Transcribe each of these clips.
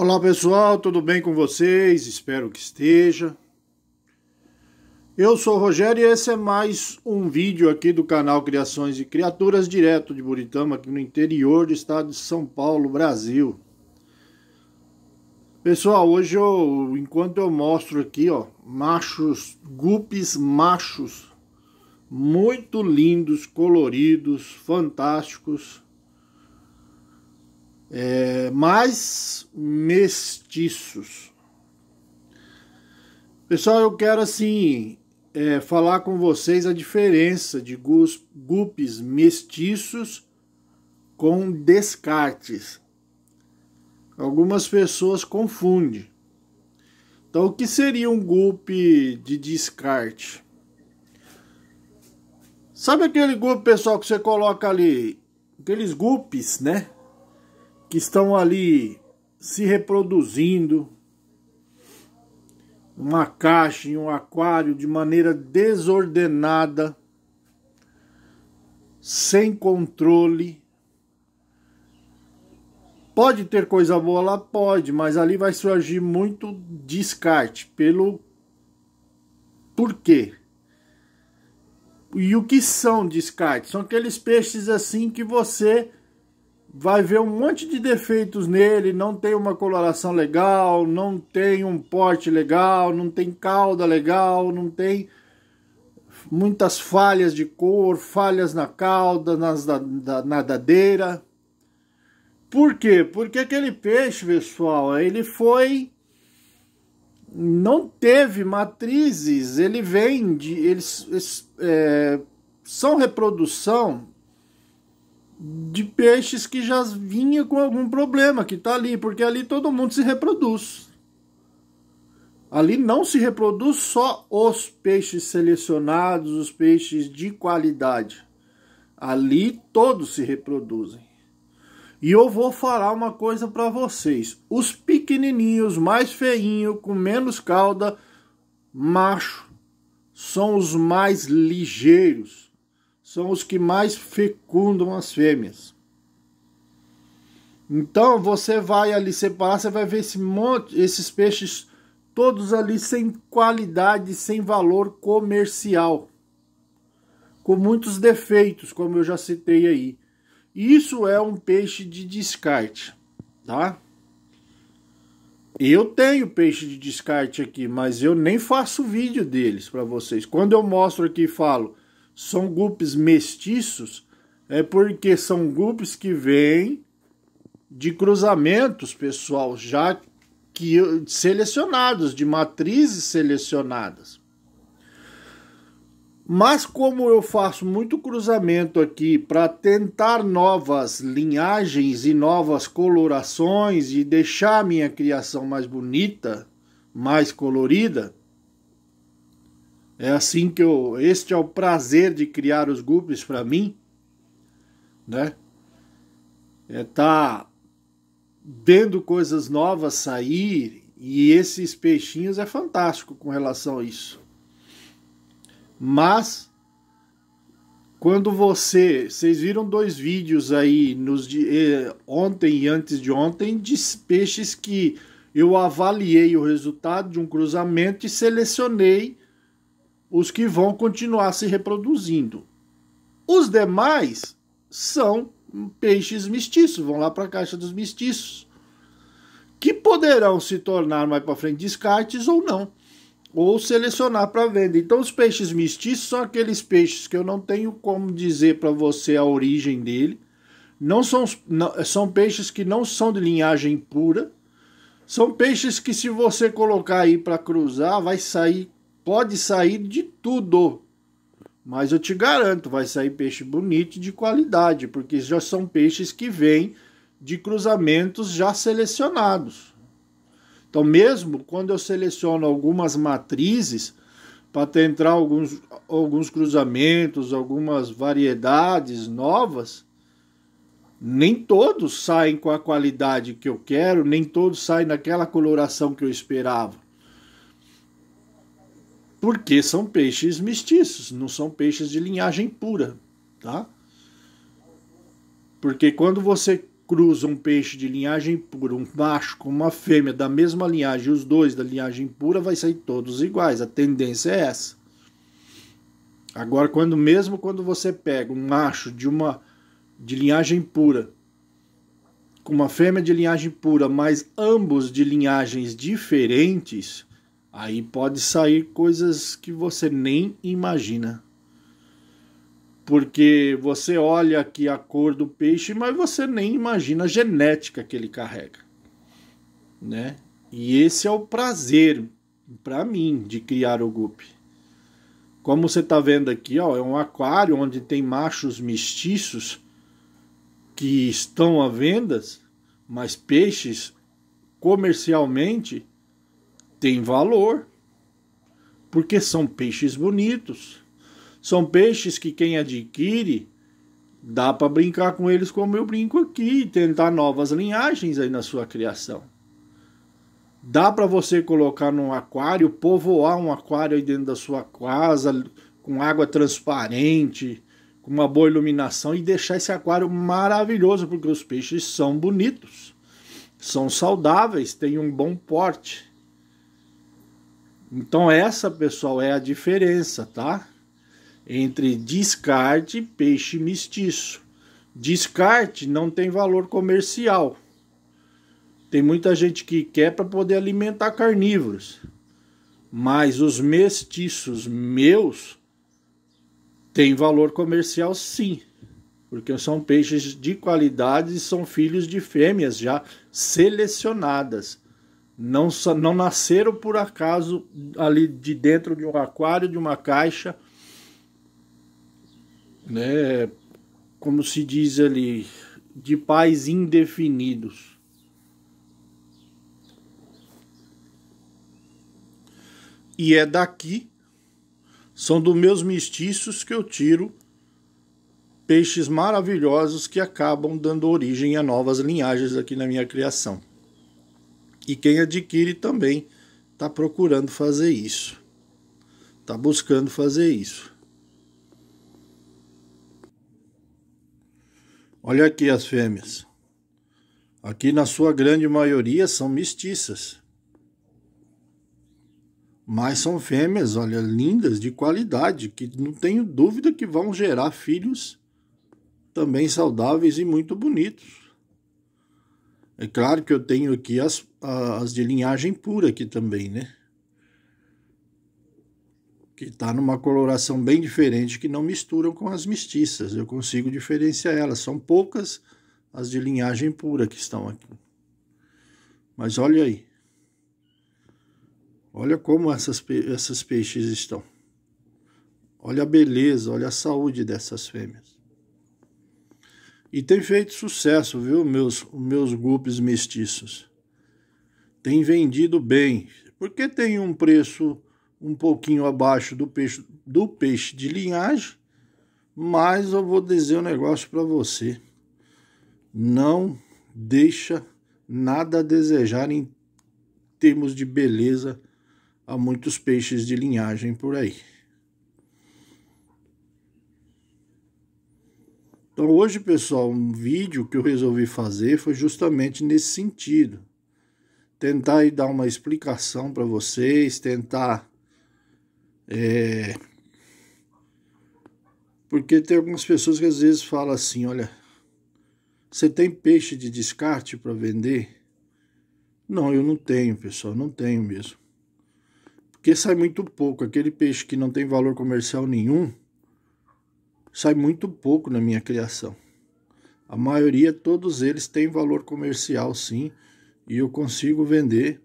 Olá pessoal, tudo bem com vocês? Espero que esteja. Eu sou o Rogério e esse é mais um vídeo aqui do canal Criações e Criaturas, direto de Buritama, aqui no interior do estado de São Paulo, Brasil. Pessoal, hoje eu, enquanto eu mostro aqui, ó, machos, guppies machos, muito lindos, coloridos, fantásticos, é, mais mestiços. Pessoal, eu quero assim é, falar com vocês a diferença de gupes mestiços com descartes. Algumas pessoas confundem. Então, o que seria um golpe de descarte? Sabe aquele golpe, pessoal, que você coloca ali? Aqueles golpes, né? que estão ali se reproduzindo, uma caixa em um aquário de maneira desordenada, sem controle. Pode ter coisa boa lá? Pode, mas ali vai surgir muito descarte pelo quê E o que são descartes? São aqueles peixes assim que você vai ver um monte de defeitos nele, não tem uma coloração legal, não tem um porte legal, não tem cauda legal, não tem muitas falhas de cor, falhas na cauda, nas, da, da, nadadeira. Por quê? Porque aquele peixe, pessoal, ele foi não teve matrizes, ele vem de eles é, são reprodução de peixes que já vinha com algum problema, que está ali, porque ali todo mundo se reproduz. Ali não se reproduz só os peixes selecionados, os peixes de qualidade. Ali todos se reproduzem. E eu vou falar uma coisa para vocês: os pequenininhos, mais feinhos, com menos cauda, macho, são os mais ligeiros são os que mais fecundam as fêmeas. Então você vai ali separar, você vai ver esse monte, esses peixes todos ali sem qualidade, sem valor comercial, com muitos defeitos, como eu já citei aí. Isso é um peixe de descarte, tá? Eu tenho peixe de descarte aqui, mas eu nem faço vídeo deles para vocês. Quando eu mostro aqui e falo, são grupos mestiços é porque são grupos que vêm de cruzamentos, pessoal, já que selecionados, de matrizes selecionadas. Mas como eu faço muito cruzamento aqui para tentar novas linhagens e novas colorações e deixar minha criação mais bonita, mais colorida, é assim que eu. Este é o prazer de criar os grupos para mim, né? É tá vendo coisas novas sair e esses peixinhos é fantástico com relação a isso. Mas quando você, vocês viram dois vídeos aí nos de, eh, ontem e antes de ontem de peixes que eu avaliei o resultado de um cruzamento e selecionei os que vão continuar se reproduzindo. Os demais são peixes mestiços, vão lá para a caixa dos mestiços, que poderão se tornar mais para frente descartes ou não, ou selecionar para venda. Então, os peixes mestiços são aqueles peixes que eu não tenho como dizer para você a origem dele. Não são, não, são peixes que não são de linhagem pura. São peixes que, se você colocar aí para cruzar, vai sair Pode sair de tudo. Mas eu te garanto, vai sair peixe bonito e de qualidade, porque já são peixes que vêm de cruzamentos já selecionados. Então, mesmo quando eu seleciono algumas matrizes para tentar alguns, alguns cruzamentos, algumas variedades novas, nem todos saem com a qualidade que eu quero, nem todos saem naquela coloração que eu esperava porque são peixes mestiços, não são peixes de linhagem pura, tá? Porque quando você cruza um peixe de linhagem pura, um macho com uma fêmea da mesma linhagem, os dois da linhagem pura, vai sair todos iguais. A tendência é essa. Agora, quando mesmo quando você pega um macho de uma de linhagem pura com uma fêmea de linhagem pura, mas ambos de linhagens diferentes, Aí pode sair coisas que você nem imagina. Porque você olha aqui a cor do peixe, mas você nem imagina a genética que ele carrega, né? E esse é o prazer para mim de criar o gupe. Como você está vendo aqui, ó, é um aquário onde tem machos mestiços que estão à vendas, mas peixes comercialmente tem valor, porque são peixes bonitos. São peixes que quem adquire dá para brincar com eles como eu brinco aqui, tentar novas linhagens aí na sua criação. Dá para você colocar num aquário, povoar um aquário aí dentro da sua casa com água transparente, com uma boa iluminação e deixar esse aquário maravilhoso porque os peixes são bonitos, são saudáveis, têm um bom porte. Então essa, pessoal, é a diferença, tá? Entre descarte e peixe mestiço. Descarte não tem valor comercial. Tem muita gente que quer para poder alimentar carnívoros. Mas os mestiços meus têm valor comercial sim. Porque são peixes de qualidade e são filhos de fêmeas já selecionadas não, não nasceram por acaso ali de dentro de um aquário, de uma caixa, né? Como se diz ali, de pais indefinidos. E é daqui, são dos meus mestiços que eu tiro peixes maravilhosos que acabam dando origem a novas linhagens aqui na minha criação. E quem adquire também está procurando fazer isso, está buscando fazer isso. Olha aqui as fêmeas. Aqui, na sua grande maioria, são mestiças. Mas são fêmeas, olha, lindas, de qualidade, que não tenho dúvida que vão gerar filhos também saudáveis e muito bonitos. É claro que eu tenho aqui as, as de linhagem pura aqui também, né? Que está numa coloração bem diferente, que não misturam com as mestiças. Eu consigo diferenciar elas. São poucas as de linhagem pura que estão aqui. Mas olha aí. Olha como essas, essas peixes estão. Olha a beleza, olha a saúde dessas fêmeas. E tem feito sucesso, viu, meus, meus grupos mestiços. Tem vendido bem. Porque tem um preço um pouquinho abaixo do peixe, do peixe de linhagem, mas eu vou dizer um negócio para você. Não deixa nada a desejar em termos de beleza a muitos peixes de linhagem por aí. Então, hoje, pessoal, um vídeo que eu resolvi fazer foi justamente nesse sentido. Tentar aí dar uma explicação para vocês, tentar. É... Porque tem algumas pessoas que às vezes falam assim: olha, você tem peixe de descarte para vender? Não, eu não tenho, pessoal, não tenho mesmo. Porque sai muito pouco. Aquele peixe que não tem valor comercial nenhum sai muito pouco na minha criação. A maioria, todos eles têm valor comercial, sim, e eu consigo vender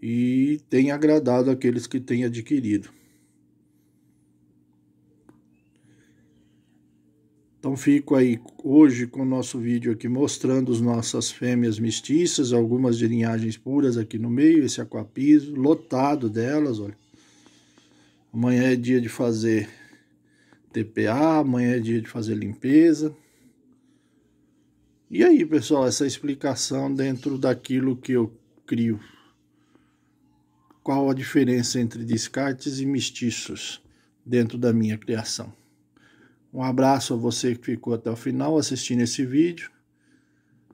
e tem agradado aqueles que têm adquirido. Então fico aí hoje com o nosso vídeo aqui mostrando as nossas fêmeas mestiças, algumas de linhagens puras aqui no meio, esse aquapiso, lotado delas, olha. Amanhã é dia de fazer TPA, amanhã é dia de fazer limpeza. E aí, pessoal, essa explicação dentro daquilo que eu crio. Qual a diferença entre descartes e mestiços dentro da minha criação? Um abraço a você que ficou até o final assistindo esse vídeo.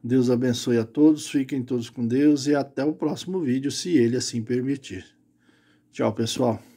Deus abençoe a todos, fiquem todos com Deus e até o próximo vídeo, se ele assim permitir. Tchau, pessoal.